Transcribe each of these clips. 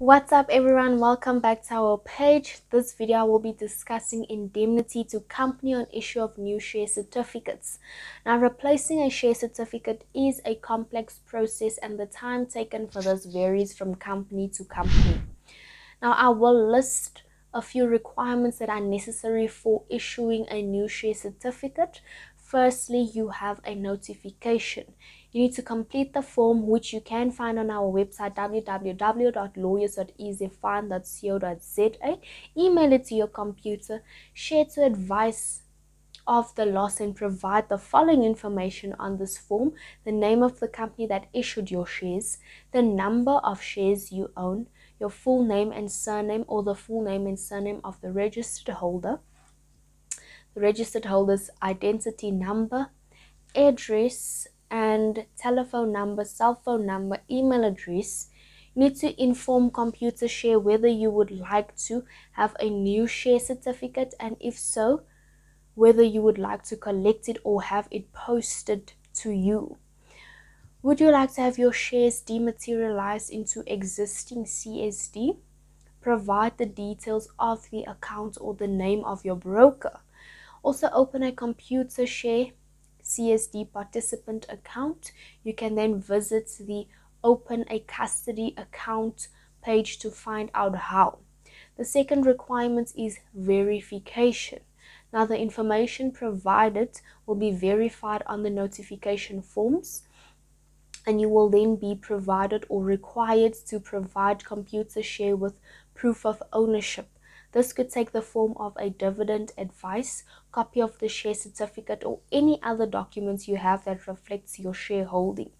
What's up everyone? Welcome back to our page. This video will be discussing indemnity to company on issue of new share certificates. Now replacing a share certificate is a complex process and the time taken for this varies from company to company. Now I will list a few requirements that are necessary for issuing a new share certificate. Firstly, you have a notification. You need to complete the form, which you can find on our website www.lawyers.easyfind.co.za. Email it to your computer, share to advice of the loss and provide the following information on this form the name of the company that issued your shares, the number of shares you own, your full name and surname or the full name and surname of the registered holder, the registered holder's identity number, address, and telephone number, cell phone number, email address. You need to inform ComputerShare whether you would like to have a new share certificate and if so, whether you would like to collect it or have it posted to you. Would you like to have your shares dematerialized into existing CSD? Provide the details of the account or the name of your broker. Also, open a computer share CSD participant account. You can then visit the open a custody account page to find out how. The second requirement is verification. Now, the information provided will be verified on the notification forms and you will then be provided or required to provide computer share with proof of ownership. This could take the form of a dividend advice, copy of the share certificate, or any other documents you have that reflects your shareholding.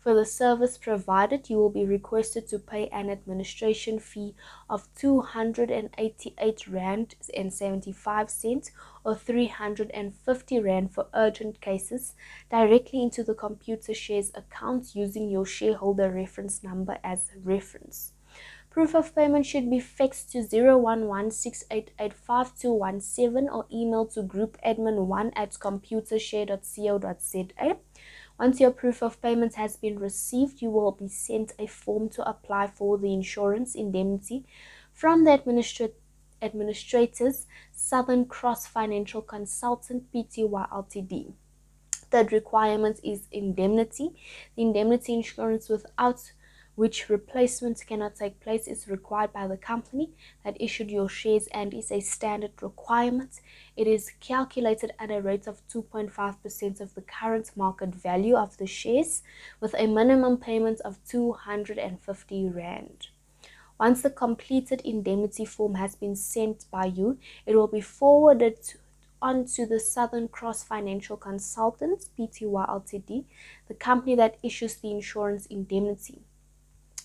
For the service provided, you will be requested to pay an administration fee of 288 rand and 75 cents or 350 rand for urgent cases directly into the computer shares account using your shareholder reference number as reference. Proof of payment should be faxed to 0116885217 or emailed to groupadmin1 at computershare.co.za. Once your proof of payments has been received, you will be sent a form to apply for the insurance indemnity from the administrat- administrators, Southern Cross Financial Consultant Pty Ltd. Third requirement is indemnity. The indemnity insurance without which replacement cannot take place is required by the company that issued your shares and is a standard requirement. It is calculated at a rate of 2.5% of the current market value of the shares with a minimum payment of 250 Rand. Once the completed indemnity form has been sent by you, it will be forwarded on to the Southern Cross Financial Consultants, PTY Ltd, the company that issues the insurance indemnity.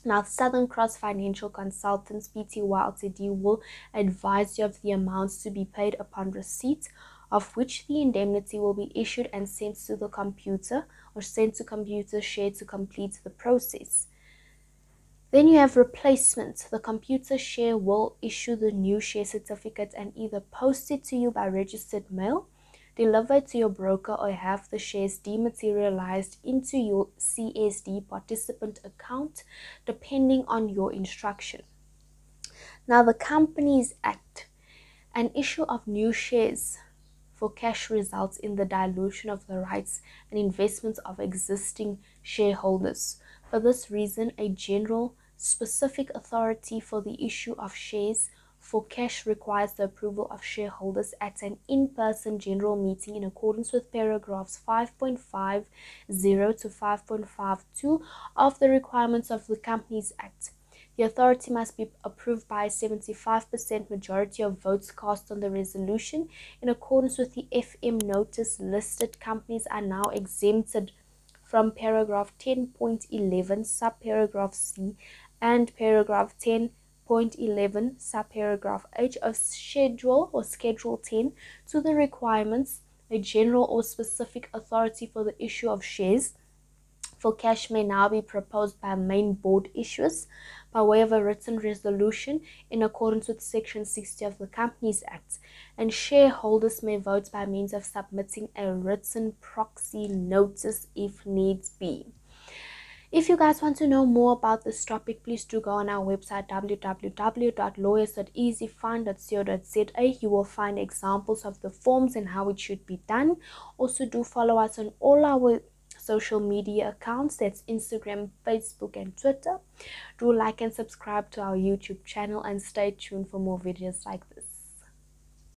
Now, Southern Cross Financial Consultants Pty Ltd will advise you of the amounts to be paid upon receipt, of which the indemnity will be issued and sent to the computer or sent to computer share to complete the process. Then you have replacement. The computer share will issue the new share certificate and either post it to you by registered mail delivered to your broker or have the shares dematerialized into your CSD participant account depending on your instruction. Now, the Companies Act, an issue of new shares for cash results in the dilution of the rights and investments of existing shareholders. For this reason, a general specific authority for the issue of shares for cash requires the approval of shareholders at an in person general meeting in accordance with paragraphs 5.50 to 5.52 of the requirements of the Companies Act. The authority must be approved by a 75% majority of votes cast on the resolution. In accordance with the FM notice, listed companies are now exempted from paragraph 10.11, subparagraph C, and paragraph 10. 2.11 subparagraph H of schedule or schedule 10 to the requirements a general or specific authority for the issue of shares for cash may now be proposed by main board issuers by way of a written resolution in accordance with section 60 of the companies act and shareholders may vote by means of submitting a written proxy notice if needs be if you guys want to know more about this topic, please do go on our website www.lawyers.easyfund.co.za. You will find examples of the forms and how it should be done. Also, do follow us on all our social media accounts that's Instagram, Facebook, and Twitter. Do like and subscribe to our YouTube channel and stay tuned for more videos like this.